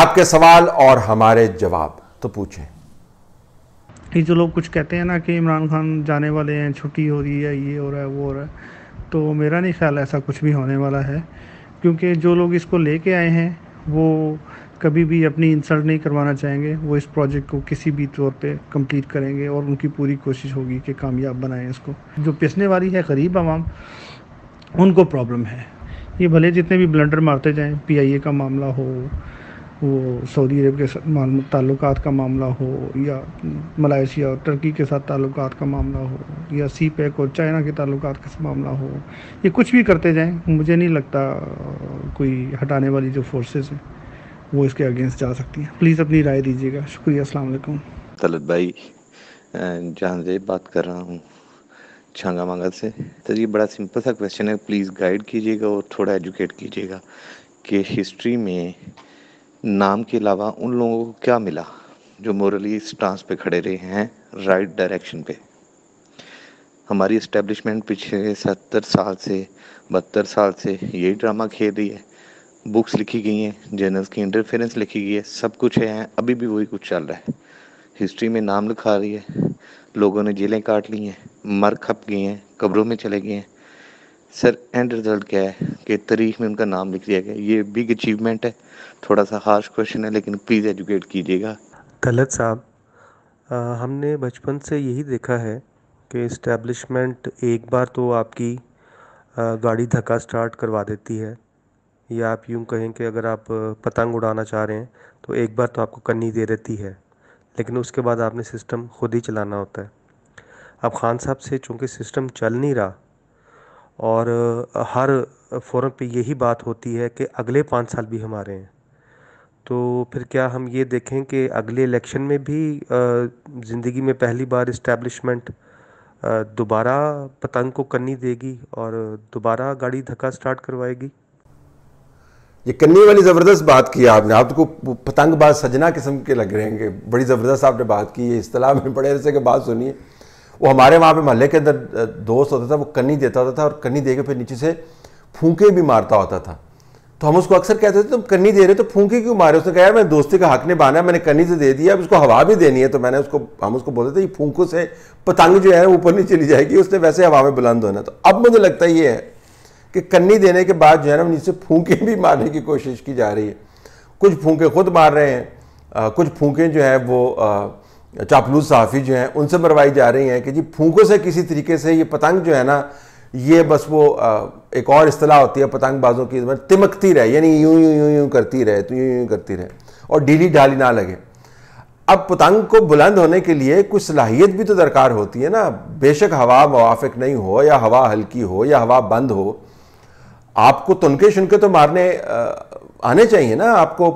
आपके सवाल और हमारे जवाब तो पूछें ये जो लोग कुछ कहते हैं ना कि इमरान खान जाने वाले हैं छुट्टी हो रही है ये हो रहा है वो हो रहा है तो मेरा नहीं ख्याल ऐसा कुछ भी होने वाला है क्योंकि जो लोग इसको लेके आए हैं वो कभी भी अपनी इंसल्ट नहीं करवाना चाहेंगे वो इस प्रोजेक्ट को किसी भी तौर पे कंप्लीट करेंगे और उनकी पूरी कोशिश होगी कि कामयाब बनाएं इसको जो पिसने वाली है गरीब आवाम उनको प्रॉब्लम है ये भले जितने भी ब्लंडर मारते जाएं पीआईए का मामला हो वो सऊदी अरब के साथ ताल्लुक का मामला हो या मलाइसिया और टर्की के साथ ताल्लुक का मामला हो या सी पैक e और चाइना के ताल्लुक का मामला हो ये कुछ भी करते जाएं मुझे नहीं लगता कोई हटाने वाली जो फोर्सेस हैं वो इसके अगेंस्ट जा सकती हैं प्लीज़ अपनी राय दीजिएगा शुक्रिया असलकुम तलत भाई जहांजेब बात कर रहा हूँ छांगा मांगा से तो ये बड़ा सिंपल सा क्वेश्चन है प्लीज़ गाइड कीजिएगा और थोड़ा एजुकेट कीजिएगा कि हिस्ट्री में नाम के अलावा उन लोगों को क्या मिला जो मोरली स्टांस पे खड़े रहे हैं राइट डायरेक्शन पे हमारी इस्टेब्लिशमेंट पिछले सत्तर साल से बहत्तर साल से यही ड्रामा खेल रही है बुक्स लिखी गई हैं जर्नल्स की इंटरफेरेंस लिखी गई है सब कुछ है अभी भी वही कुछ चल रहा है हिस्ट्री में नाम लिखा रही है लोगों ने जेलें काट ली हैं मर खप गए हैं कब्रों में चले गए हैं सर एंड रिज़ल्ट क्या है कि तारीख में उनका नाम लिख दिया गया ये बिग अचीवमेंट है थोड़ा सा हार्श क्वेश्चन है लेकिन प्लीज़ एजुकेट कीजिएगा तलत साहब हमने बचपन से यही देखा है कि इस्टेब्लिशमेंट एक बार तो आपकी गाड़ी धक्का स्टार्ट करवा देती है या आप यूं कहें कि अगर आप पतंग उड़ाना चाह रहे हैं तो एक बार तो आपको कन्नी दे देती है लेकिन उसके बाद आपने सिस्टम खुद ही चलाना होता है अब खान साहब से चूँकि सिस्टम चल नहीं रहा और हर फोरम पे यही बात होती है कि अगले पाँच साल भी हमारे हैं तो फिर क्या हम ये देखें कि अगले इलेक्शन में भी ज़िंदगी में पहली बार इस्टेब्लिशमेंट दोबारा पतंग को कन्नी देगी और दोबारा गाड़ी धक्का स्टार्ट करवाएगी ये कन्नी वाली ज़बरदस्त बात की आपने आप तो बाज़ सजना किस्म के लग रहे हैं बड़ी ज़बरदस्त आपने बात की ये इस्तलाह में बड़े अरसे के बाद सुनी है वो हमारे वहाँ पे महल्ले के अंदर दोस्त होता था वो कन्नी देता होता था और कन्नी दे के फिर नीचे से फूंके भी मारता होता था तो हम उसको अक्सर कहते थे तुम कन्नी दे रहे तो फूंके क्यों मारे उसने कहा यार मैं दोस्ती का हक नहीं है मैंने कन्नी से दे दिया अब उसको हवा भी देनी है तो मैंने उसको हम उसको बोलते थे ये फूंकों से पतंग जो है ऊपर नहीं चली जाएगी उसने वैसे हवा में बुलंद होना तो अब मुझे लगता ये है कि कन्नी देने के बाद जो है ना नीचे फूके भी मारने की कोशिश की जा रही है कुछ फूके खुद मार रहे हैं आ, कुछ फूके जो है वो चापलूस साफ़ी जो हैं उनसे मरवाई जा रही हैं कि जी फूकों से किसी तरीके से ये पतंग जो है ना ये बस वो आ, एक और असलाह होती है पतंगबाजों की तिमकती रहे यानी यूं यूं यूं यूं करती रहे तो यूं यूं करती रहे और ढीली ढाली ना लगे अब पतंग को बुलंद होने के लिए कुछ सलाहियत भी तो दरकार होती है ना बेशक हवा मुआफ़ नहीं हो या हवा हल्की हो या हवा बंद हो आपको तुनके शुनके तो मारने आने चाहिए ना आपको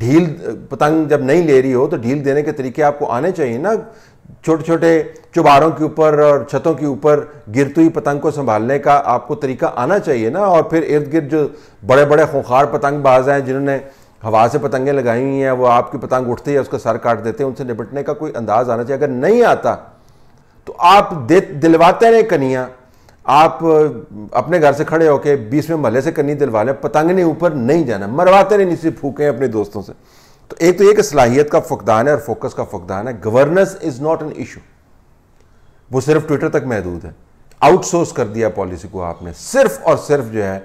ढील पतंग जब नहीं ले रही हो तो ढील देने के तरीके आपको आने चाहिए ना छोटे छोटे चुबारों के ऊपर और छतों के ऊपर गिरती हुई पतंग को संभालने का आपको तरीका आना चाहिए ना और फिर इर्द गिर्द जो बड़े बड़े पतंग पतंगबाज हैं जिन्होंने हवा से पतंगें लगाई हुई हैं वो आपकी पतंग उठते ही उसका सर काट देते हैं उनसे निपटने का कोई अंदाज आना चाहिए अगर नहीं आता तो आप दे दिलवाते रहे कनिया आप अपने घर से खड़े होके बीस में से कन्नी दिलवा लें पतंगने ऊपर नहीं जाना मरवाते नहीं नीचे फूके अपने दोस्तों से तो एक तो एक सलाहियत का फकदान है और फोकस का फकदान है governance is not an issue वो सिर्फ ट्विटर तक महदूद है आउटसोर्स कर दिया पॉलिसी को आपने सिर्फ और सिर्फ जो है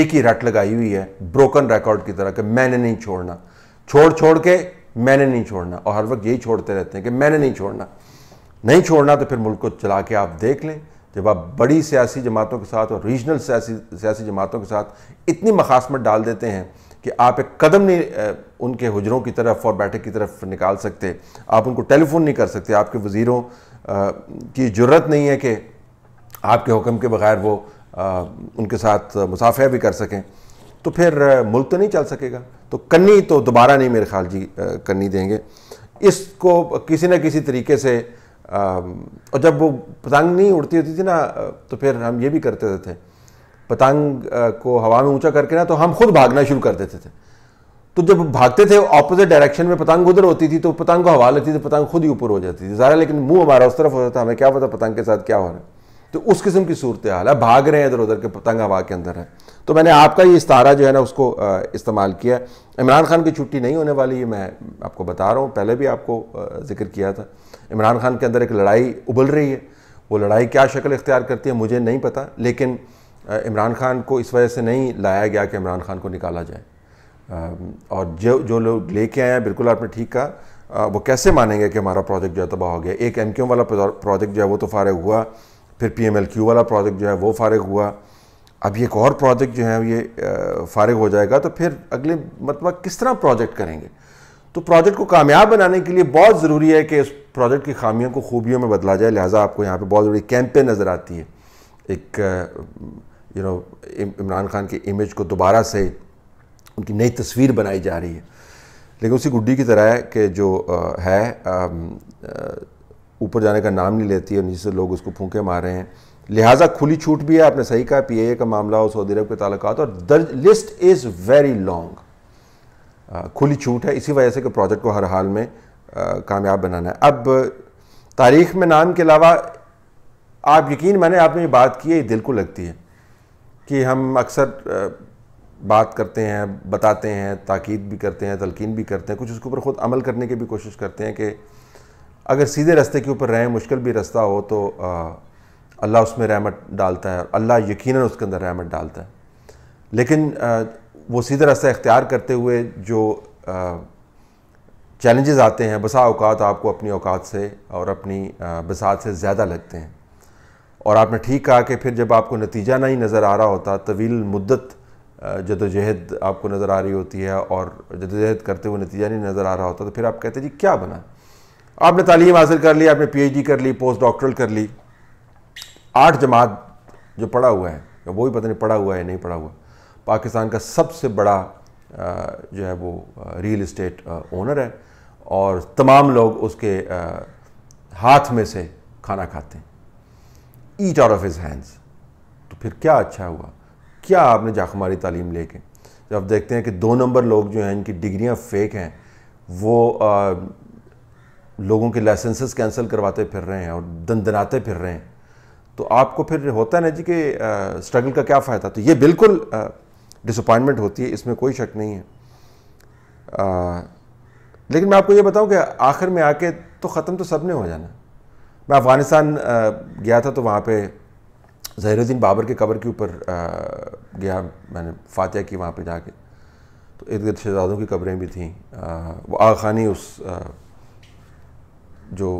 एक ही रट लगाई हुई है ब्रोकन रिकॉर्ड की तरह कि मैंने नहीं छोड़ना छोड़ छोड़ के मैंने नहीं छोड़ना और हर वक्त यही छोड़ते रहते हैं कि मैंने नहीं छोड़ना नहीं छोड़ना तो फिर मुल्क को चला के आप देख लें जब आप बड़ी सियासी जमातों के साथ और रीजनल सियासी सियासी जमातों के साथ इतनी मखासमत डाल देते हैं कि आप एक कदम नहीं उनके हजरों की तरफ और बैठक की तरफ निकाल सकते आप उनको टेलीफोन नहीं कर सकते आपके वज़ीरों की जरूरत नहीं है कि आपके हुक्म के बगैर वो उनके साथ मुसाफिया भी कर सकें तो फिर मुल्क तो नहीं चल सकेगा तो कन्नी तो दोबारा नहीं मेरे ख्याल जी कन्नी देंगे इसको किसी न किसी तरीके से और जब वो पतंग नहीं उड़ती होती थी ना तो फिर हम ये भी करते थे पतंग को हवा में ऊंचा करके ना तो हम खुद भागना शुरू कर देते थे तो जब भागते थे ऑपोजिट डायरेक्शन में पतंग उधर होती थी तो पतंग को हवा लेती थी तो पतंग खुद ही ऊपर हो जाती थी ज़्यादा लेकिन मुंह हमारा उस तरफ होता था हमें क्या पता पतंग के साथ क्या हो रहा है तो उस किस्म की सूरत हाल है भाग रहे हैं इधर उधर के पतंग हवा के अंदर है तो मैंने आपका ये इस्तारा जो है ना उसको इस्तेमाल किया इमरान खान की छुट्टी नहीं होने वाली ये मैं आपको बता रहा हूँ पहले भी आपको जिक्र किया था इमरान खान के अंदर एक लड़ाई उबल रही है वो लड़ाई क्या शक्ल इख्तियार करती है मुझे नहीं पता लेकिन इमरान खान को इस वजह से नहीं लाया गया कि इमरान खान को निकाला जाए और जो जो लोग लेके आए हैं बिल्कुल आपने ठीक कहा वो कैसे मानेंगे कि हमारा प्रोजेक्ट जो है तबाह हो गया एक एम तो वाला प्रोजेक्ट जो है वो तो फारग हुआ फिर पी वाला प्रोजेक्ट जो है वो फारग हुआ अब ये एक और प्रोजेक्ट जो है ये फ़ारग हो जाएगा तो फिर अगले मतलब किस तरह प्रोजेक्ट करेंगे तो प्रोजेक्ट को कामयाब बनाने के लिए बहुत ज़रूरी है कि इस प्रोजेक्ट की खामियों को खूबियों में बदला जाए लिहाजा आपको यहाँ पे बहुत बड़ी कैंपेन नज़र आती है एक यू नो इमरान खान की इमेज को दोबारा से उनकी नई तस्वीर बनाई जा रही है लेकिन उसी गुड्डी की तरह है कि जो है ऊपर जाने का नाम नहीं लेती है नीचे से लोग उसको फूके मार रहे हैं लिहाजा खुली छूट भी है आपने सही कहा पी ए का मामला हो सऊदी अरब के तलक और दर्ज लिस्ट इज़ वेरी लॉन्ग खुली छूट है इसी वजह से कि प्रोजेक्ट को हर हाल में कामयाब बनाना है अब तारीख में नाम के अलावा आप यकीन मैंने आपने ये बात की है दिल को लगती है कि हम अक्सर बात करते हैं बताते हैं ताकीद भी करते हैं तलकिन भी करते हैं कुछ उसके ऊपर ख़ुद अमल करने की भी कोशिश करते हैं कि अगर सीधे रास्ते के ऊपर रहें मुश्किल भी रास्ता हो तो अल्लाह उसमें रहमत डालता है और अल्लाह यकीन उसके अंदर रहमत डालता है लेकिन वो सीधा रास्ता इख्तियार करते हुए जो चैलेंजेस आते हैं बसा अवकात आपको अपनी अवकात से और अपनी बसात से ज़्यादा लगते हैं और आपने ठीक कहा कि फिर जब आपको नतीजा नहीं नज़र आ रहा होता तवील मुद्दत जदोजहद आपको नज़र आ रही होती है और जदोजहद करते हुए नतीजा नहीं नज़र आ रहा होता तो फिर आप कहते जी क्या बना आपने तालीम हासिल कर ली आपने पीएचडी कर ली पोस्ट डॉक्टरल कर ली आठ जमात जो पढ़ा हुआ है वो भी पता नहीं पढ़ा हुआ है नहीं पढ़ा हुआ पाकिस्तान का सबसे बड़ा जो है वो रियल इस्टेट ओनर है और तमाम लोग उसके हाथ में से खाना खाते हैं eat out of his hands तो फिर क्या अच्छा हुआ क्या आपने जाखमारी तालीम लेके जब देखते हैं कि दो नंबर लोग जो हैं इनकी डिग्रियां फेक हैं वो आ, लोगों के लाइसेंसेस कैंसिल करवाते फिर रहे हैं और दंदनाते फिर रहे हैं तो आपको फिर होता है ना जी कि स्ट्रगल का क्या फ़ायदा तो ये बिल्कुल आ, डिसअपॉइंटमेंट होती है इसमें कोई शक नहीं है आ, लेकिन मैं आपको ये बताऊं कि आखिर में आके तो ख़त्म तो सब ने हो जाना मैं अफ़गानिस्तान गया था तो वहाँ पे जहरुद्दीन बाबर के कब्र के ऊपर गया मैंने फातह की वहाँ पे जाके तो इर्द गिर्द शहजादों की कब्रें भी थीं वो आ खानी उस आ, जो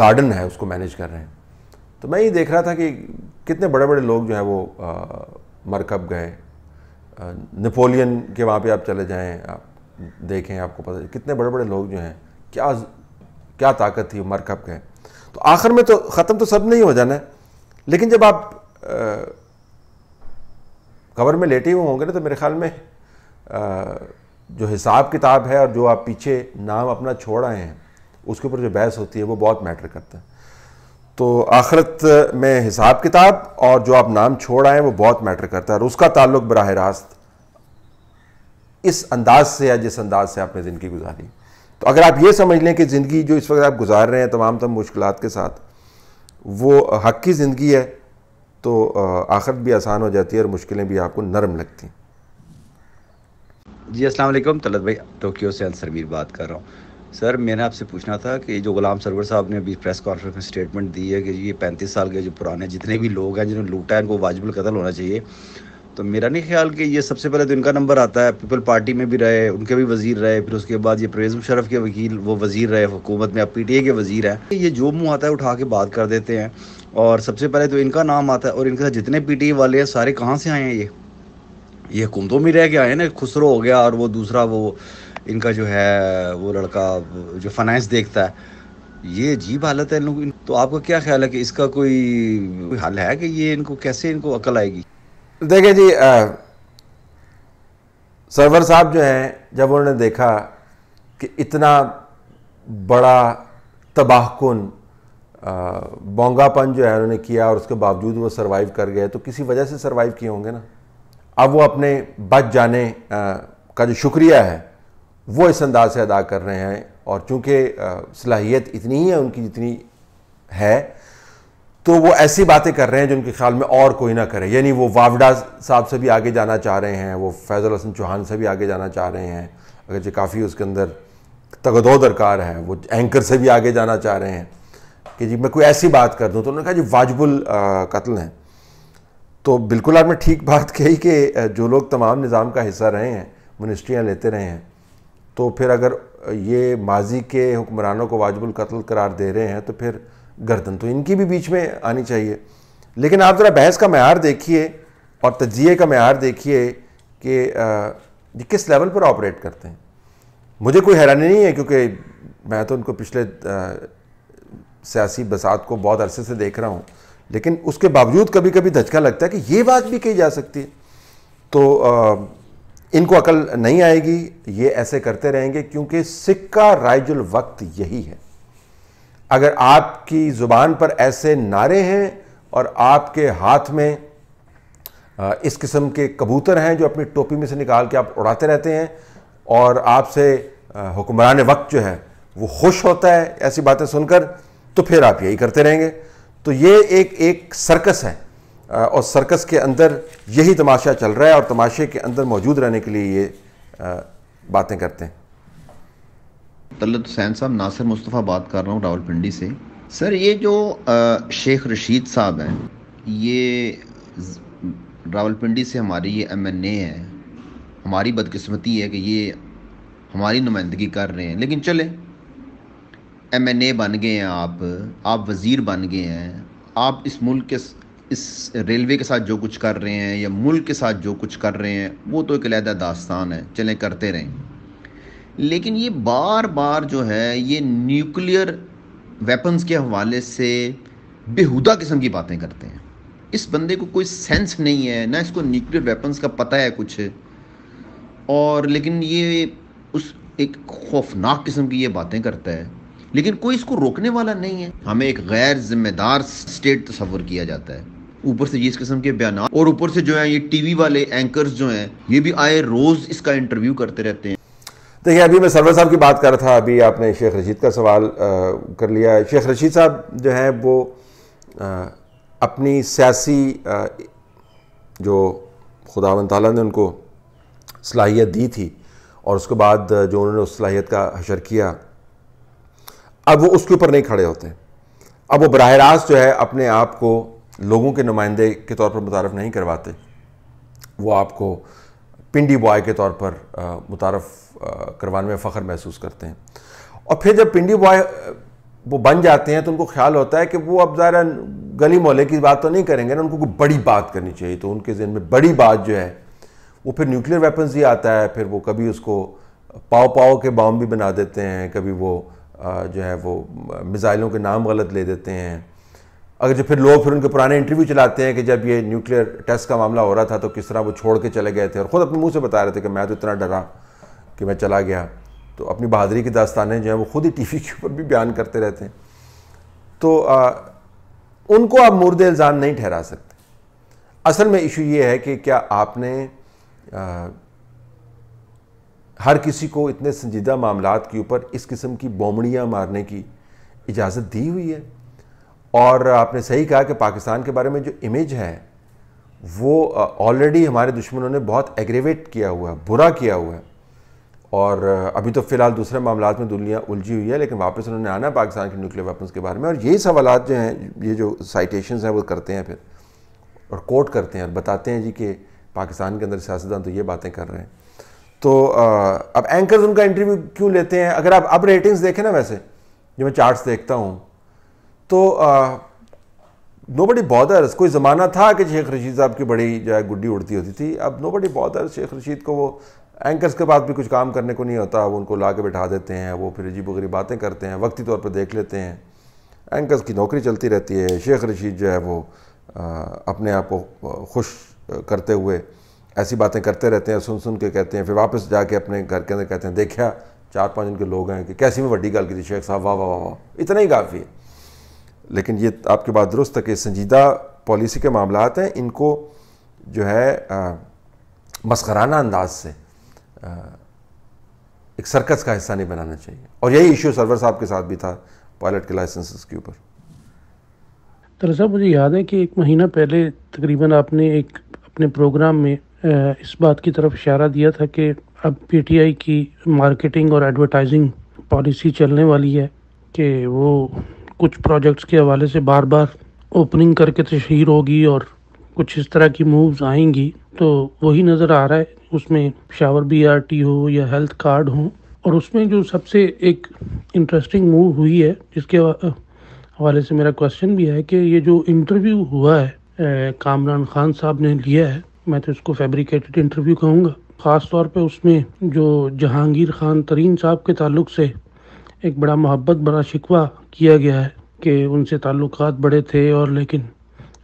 गार्डन है उसको मैनेज कर रहे हैं तो मैं ये देख रहा था कि कितने बड़े बड़े लोग जो हैं वो मरकब गए नेपोलियन के वहाँ पे आप चले जाएं आप देखें आपको पता कितने बड़े बड़े लोग जो हैं क्या क्या ताकत थी मरकब के तो आखिर में तो ख़त्म तो सब नहीं हो जाना है लेकिन जब आप कवर में लेटे हुए होंगे ना तो मेरे ख्याल में आ, जो हिसाब किताब है और जो आप पीछे नाम अपना छोड़ आए हैं उसके ऊपर जो बहस होती है वो बहुत मैटर करता है तो आखरत में हिसाब किताब और जो आप नाम छोड़ आए वो बहुत मैटर करता है और उसका ताल्लुक बरह रास्त इस अंदाज से या जिस अंदाज से आपने ज़िंदगी गुजारी तो अगर आप ये समझ लें कि ज़िंदगी जो इस वक्त आप गुजार रहे हैं तमाम तमाम मुश्किल के साथ वो हक की ज़िंदगी है तो आख़रत भी आसान हो जाती है और मुश्किलें भी आपको नरम लगती हैं जी असल तलत भाई टोक्यो से अलसरवीर बात कर रहा हूँ सर मैंने आपसे पूछना था कि जो गुलाम सरवर साहब ने अभी प्रेस कॉन्फ्रेंस में स्टेटमेंट दी है कि ये पैंतीस साल के जो पुराने जितने भी लोग हैं जिन्होंने लूटा है उनको वाजिबल कतल होना चाहिए तो मेरा नहीं ख्याल कि ये सबसे पहले तो इनका नंबर आता है पीपल पार्टी में भी रहे उनके भी वजीर रहे फिर उसके बाद ये परवेज मुशरफ के वकील वो वजीर रहे हुकूमत में अब पी टी ए के वजीर हैं ये जो मुँह आता है उठा के बात कर देते हैं और सबसे पहले तो इनका नाम आता है और इनके साथ जितने पी टी ए वाले हैं सारे कहाँ से आए हैं ये ये हुकूमतों में रह के आए हैं ना खुसरो हो गया और वो दूसरा वो इनका जो है वो लड़का जो फाइनेंस देखता है ये अजीब हालत है इन लोग तो आपका क्या ख्याल है कि इसका कोई कोई हल है कि ये इनको कैसे इनको अकल आएगी देखिए जी आ, सरवर साहब जो हैं जब उन्होंने देखा कि इतना बड़ा तबाहकुन बोंगापन जो है उन्होंने किया और उसके बावजूद वो सरवाइव कर गए तो किसी वजह से सरवाइव किए होंगे ना अब वो अपने बच जाने आ, का जो शुक्रिया है वो इस अंदाज से अदा कर रहे हैं और चूँकि सलाहियत इतनी ही है उनकी जितनी है तो वो ऐसी बातें कर रहे हैं जो उनके ख्याल में और कोई ना करे यानी वो वावडा साहब से भी आगे जाना चाह रहे हैं वो फैज़ल हसन चौहान से भी आगे जाना चाह रहे हैं अगरचे काफ़ी उसके अंदर तगदो दरकार है वो एंकर से भी आगे जाना चाह रहे हैं कि जी मैं कोई ऐसी बात कर दूँ तो उन्होंने कहा जी वाजबुल कत्ल हैं तो बिल्कुल आपने ठीक बात कही कि जो लोग तमाम निज़ाम का हिस्सा रहे हैं मिनिस्ट्रियाँ लेते रहे हैं तो फिर अगर ये माजी के हुक्मरानों को वाजबुल कत्ल करार दे रहे हैं तो फिर गर्दन तो इनकी भी बीच में आनी चाहिए लेकिन आप ज़रा बहस का मैार देखिए और तजिए का मैार देखिए कि ये किस लेवल पर ऑपरेट करते हैं मुझे कोई हैरानी नहीं है क्योंकि मैं तो उनको पिछले सियासी बसात को बहुत अरसे से देख रहा हूँ लेकिन उसके बावजूद कभी कभी धचका लगता है कि ये बात भी कही जा सकती है तो आ, इनको अकल नहीं आएगी ये ऐसे करते रहेंगे क्योंकि सिक्का राइजुल वक्त यही है अगर आपकी ज़ुबान पर ऐसे नारे हैं और आपके हाथ में इस किस्म के कबूतर हैं जो अपनी टोपी में से निकाल के आप उड़ाते रहते हैं और आपसे हुक्मरान वक्त जो है वो खुश होता है ऐसी बातें सुनकर तो फिर आप यही करते रहेंगे तो ये एक एक सर्कस है और सर्कस के अंदर यही तमाशा चल रहा है और तमाशे के अंदर मौजूद रहने के लिए ये बातें करते हैं तलत हुसैन साहब नासिर मुस्तफ़ा बात कर रहा हूँ रावलपिंडी से सर ये जो शेख रशीद साहब हैं ये रावलपिंडी से हमारी ये एम एन ए है हमारी बदकिस्मती है कि ये हमारी नुमाइंदगी कर रहे हैं लेकिन चले एम एन ए बन गए हैं आप आप वज़ीर बन गए हैं आप इस मुल्क के इस रेलवे के साथ जो कुछ कर रहे हैं या मुल्क के साथ जो कुछ कर रहे हैं वो तो एक अलहदा दास्तान है चलें करते रहें लेकिन ये बार बार जो है ये न्यूक्लियर वेपन्स के हवाले से बेहुदा किस्म की बातें करते हैं इस बंदे को कोई सेंस नहीं है ना इसको न्यूक्लियर वेपन्स का पता है कुछ और लेकिन ये उस एक खौफनाक किस्म की ये बातें करता है लेकिन कोई इसको रोकने वाला नहीं है हमें एक गैर जिम्मेदार स्टेट तस्वर किया जाता है ऊपर से ये इस किस्म के बयान और ऊपर से जो है ये टीवी वाले एंकर जो हैं ये भी आए रोज इसका इंटरव्यू करते रहते हैं देखिए अभी मैं सरवर साहब की बात कर रहा था अभी आपने शेख रशीद का सवाल आ, कर लिया शेख रशीद साहब जो है वो आ, अपनी सियासी जो खुदावन ताला ने उनको सलाहियत दी थी और उसके बाद जो उन्होंने उस सलाहियत का हशर किया अब वो उसके ऊपर नहीं खड़े होते अब वो बरह रास्त जो है अपने आप को लोगों के नुमाइंदे के तौर पर मुतारफ़ नहीं करवाते वो आपको पिंडी बॉय के तौर पर मुतारफ़ करवाने में फ़ख्र महसूस करते हैं और फिर जब पिंडी बॉय वो बन जाते हैं तो उनको ख्याल होता है कि वो अब ज़रा गली मोहल्ले की बात तो नहीं करेंगे ना उनको कोई बड़ी बात करनी चाहिए तो उनके जहन में बड़ी बात जो है वो फिर न्यूक्लियर वेपन्स ही आता है फिर वो कभी उसको पाओ पाओ के बॉम्ब भी बना देते हैं कभी वो जो है वो मिज़ाइलों के नाम गलत ले देते हैं अगर जब फिर लोग फिर उनके पुराने इंटरव्यू चलाते हैं कि जब ये न्यूक्लियर टेस्ट का मामला हो रहा था तो किस तरह वो छोड़ के चले गए थे और ख़ुद अपने मुंह से बता रहे थे कि मैं तो इतना डरा कि मैं चला गया तो अपनी बहादुरी की दास्तानें जो हैं वो खुद ही वी के ऊपर भी बयान करते रहते हैं तो आ, उनको आप मुर्द इल्ज़ाम नहीं ठहरा सकते असल में इशू ये है कि क्या आपने आ, हर किसी को इतने संजीदा मामला के ऊपर इस किस्म की बोमड़ियाँ मारने की इजाज़त दी हुई है और आपने सही कहा कि पाकिस्तान के बारे में जो इमेज है वो ऑलरेडी हमारे दुश्मनों ने बहुत एग्रेवेट किया हुआ है बुरा किया हुआ है और अभी तो फ़िलहाल दूसरे मामला में दुनिया उलझी हुई है लेकिन वापस उन्होंने आना पाकिस्तान के न्यूक्लियर वेपन्स के बारे में और यही सवाल जो हैं ये जो साइटेशंस हैं वो करते हैं फिर और कोट करते हैं और बताते हैं जी कि पाकिस्तान के अंदर सियासतदान तो ये बातें कर रहे हैं तो अब एंकर्स उनका इंटरव्यू क्यों लेते हैं अगर आप अब रेटिंग्स देखें ना वैसे जो मैं चार्ट्स देखता हूँ तो नो बडी बॉदर्स कोई ज़माना था कि शेख रशीद साहब की बड़ी जो है गुड्डी उड़ती होती थी अब nobody bothers Sheikh Rashid को वो एंकर्स के बाद भी कुछ काम करने को नहीं होता वो उनको ला के बैठा देते हैं वो फिर अजीब वगैरह बातें करते हैं वक्ती तौर पर देख लेते हैं एंकर्स की नौकरी चलती रहती है शेख रशीद जो है वो आ, अपने आप को खुश करते हुए ऐसी बातें करते रहते हैं सुन सुन के कहते हैं फिर वापस जाके अपने घर के अंदर कहते हैं देखा चार पाँच उनके लोग हैं कि कैसी में वड्डी गल की थी शेख साहब वाह वाह वाह वाह इतना ही काफ़ी है लेकिन ये आपके बात दुरुस्त है कि संजीदा पॉलिसी के मामला हैं इनको जो है मस्कराना अंदाज से आ, एक सर्कस का हिस्सा नहीं बनाना चाहिए और यही इशू सरवर साहब के साथ भी था पायलट के लाइसेंस के ऊपर तरह साहब मुझे याद है कि एक महीना पहले तकरीबन आपने एक अपने प्रोग्राम में इस बात की तरफ इशारा दिया था कि अब पीटीआई की मार्केटिंग और एडवर्टाइजिंग पॉलिसी चलने वाली है कि वो कुछ प्रोजेक्ट्स के हवाले से बार बार ओपनिंग करके तशहर तो होगी और कुछ इस तरह की मूव्स आएंगी तो वही नज़र आ रहा है उसमें शावर बी आर टी हो या हेल्थ कार्ड हो और उसमें जो सबसे एक इंटरेस्टिंग मूव हुई है जिसके हवाले से मेरा क्वेश्चन भी है कि ये जो इंटरव्यू हुआ है कामरान खान साहब ने लिया है मैं तो इसको फैब्रिकेटेड इंटरव्यू कहूँगा ख़ास तौर पे उसमें जो जहांगीर खान तरीन साहब के ताल्लुक से एक बड़ा मोहब्बत बड़ा शिकवा किया गया है कि उनसे ताल्लुक बड़े थे और लेकिन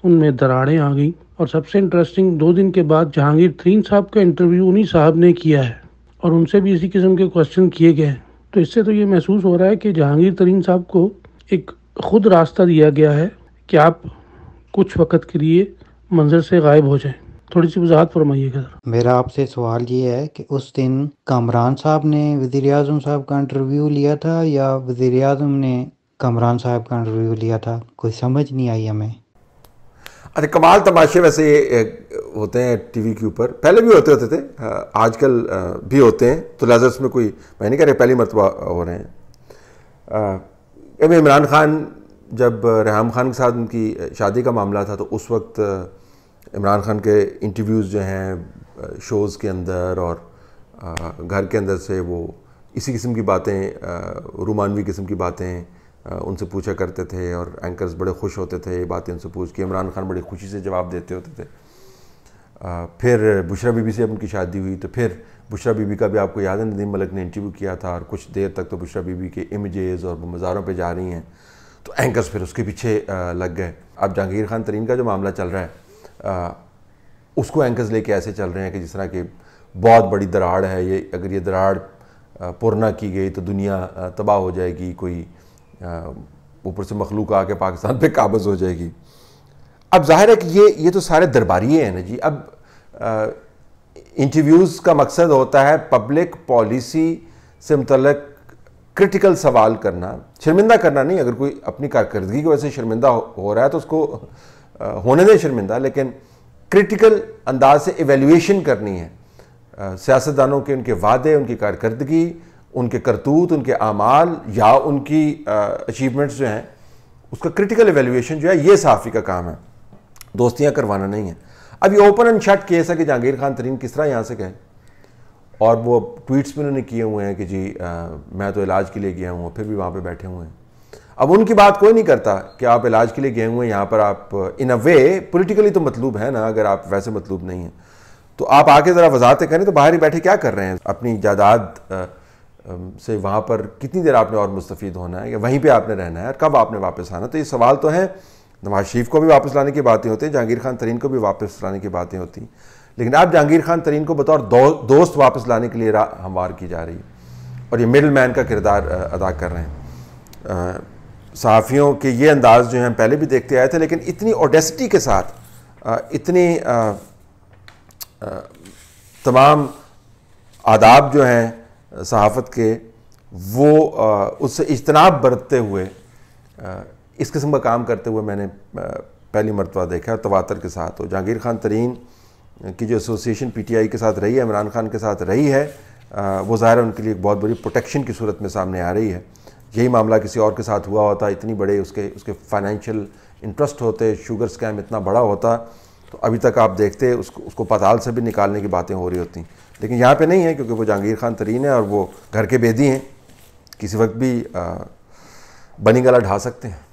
उनमें दराड़ें आ गई और सबसे इंटरेस्टिंग दो दिन के बाद जहांगीर तरीन साहब का इंटरव्यू उन्हीं साहब ने किया है और उनसे भी इसी किस्म के क्वेश्चन किए गए हैं तो इससे तो ये महसूस हो रहा है कि जहांगीर तरीन साहब को एक खुद रास्ता दिया गया है कि आप कुछ वक्त के लिए मंजर से गायब हो जाएं थोड़ी सी वजाहत फरमाइएगा मेरा आपसे सवाल ये है कि उस दिन कामरान साहब ने वजीर अजम साहब का इंटरव्यू लिया था या वजीर अजम ने कामरान साहब का इंटरव्यू लिया था कोई समझ नहीं आई हमें अरे कमाल तमाशे वैसे होते हैं टीवी के ऊपर पहले भी होते होते थे आजकल भी होते हैं तो लिहाजा उसमें कोई मैं नहीं कह रहा पहली मरतबा हो रहे हैं एम इमरान खान जब रेहम खान के साथ उनकी शादी का मामला था तो उस वक्त इमरान खान के इंटरव्यूज़ जो हैं शोज़ के अंदर और घर के अंदर से वो इसी किस्म की बातें रोमानवी किस्म की बातें उनसे पूछा करते थे और एंकर्स बड़े खुश होते थे ये बातें उनसे पूछ के इमरान खान बड़ी खुशी से जवाब देते होते थे फिर बुशरा बीबी से उनकी शादी हुई तो फिर बुशरा बीबी का भी आपको याद है नदीम मलिक ने इंटरव्यू किया था और कुछ देर तक तो बुशरा बीबी के इमेजेस और मज़ारों पर जा रही हैं तो एंकर्स फिर उसके पीछे लग गए अब जहांगीर खान तरीन का जो मामला चल रहा है आ, उसको एंकर्स लेके ऐसे चल रहे हैं कि जिस तरह की बहुत बड़ी दराड़ है ये अगर ये दराड़ पुरना की गई तो दुनिया तबाह हो जाएगी कोई ऊपर से मखलूक आके पाकिस्तान पे काबज हो जाएगी अब जाहिर है कि ये ये तो सारे दरबारी हैं ना जी अब इंटरव्यूज़ का मकसद होता है पब्लिक पॉलिसी से मतलब क्रिटिकल सवाल करना शर्मिंदा करना नहीं अगर कोई अपनी कारकर्दगी की वजह से शर्मिंदा हो, हो रहा है तो उसको होने दें शर्मिंदा लेकिन क्रिटिकल अंदाज से एवेल्यूशन करनी है सियासतदानों के उनके वादे उनकी कारकर्दगी उनके करतूत उनके अमाल या उनकी अचीवमेंट्स जो हैं उसका क्रिटिकल एवेल्यूशन जो है ये सहाफ़ी का काम है दोस्तियाँ करवाना नहीं है अब ये ओपन एंड शट केस है कि जहांगीर खान तरीन किस तरह यहाँ से गए और वो ट्वीट्स भी उन्होंने किए हुए हैं कि जी आ, मैं तो इलाज के लिए गया हूँ फिर भी वहाँ पर बैठे हुए हैं अब उनकी बात कोई नहीं करता कि आप इलाज के लिए गए हुए हैं यहाँ पर आप इन अ वे पोलिटिकली तो मतलूब है ना अगर आप वैसे मतलूब नहीं हैं तो आप आके ज़रा वजातें करें तो बाहर ही बैठे क्या कर रहे हैं अपनी जायदाद से वहाँ पर कितनी देर आपने और मुस्तफ़ होना है या वहीं पर आपने रहना है और कब आपने वापस आना तो ये सवाल तो है नवाज शरीफ को भी वापस लाने की बातें होती हैं जहांगीर खान तरीन को भी वापस लाने की बातें होती हैं लेकिन आप जहांगीर खान तरीन को बतौर दो, दोस्त वापस लाने के लिए हमवार की जा रही है और ये मिडल मैन का किरदार अदा कर रहे हैं सहाफ़ियों के ये अंदाज़ जो हैं पहले भी देखते आए थे लेकिन इतनी ओडेसिटी के साथ इतनी तमाम आदाब जो हैं सहाफ़त के वो उससे इजतनाब बरतते हुए इस किस्म का काम करते हुए मैंने पहली मरतबा देखा तवातर के साथ हो तो जहांगीर खान तरीन की जो एसोसिएशन पीटीआई के साथ रही है इमरान खान के साथ रही है वो ज़ाहिर उनके लिए एक बहुत बड़ी प्रोटेक्शन की सूरत में सामने आ रही है यही मामला किसी और के साथ हुआ होता इतनी बड़े उसके उसके फाइनेंशियल इंटरेस्ट होते शुगर स्कैम इतना बड़ा होता तो अभी तक आप देखते उसको उसको पताल से भी निकालने की बातें हो रही होती लेकिन यहाँ पे नहीं है क्योंकि वो जहांगीर खान तरीन है और वो घर के बेदी हैं किसी वक्त भी बनी गला ढा सकते हैं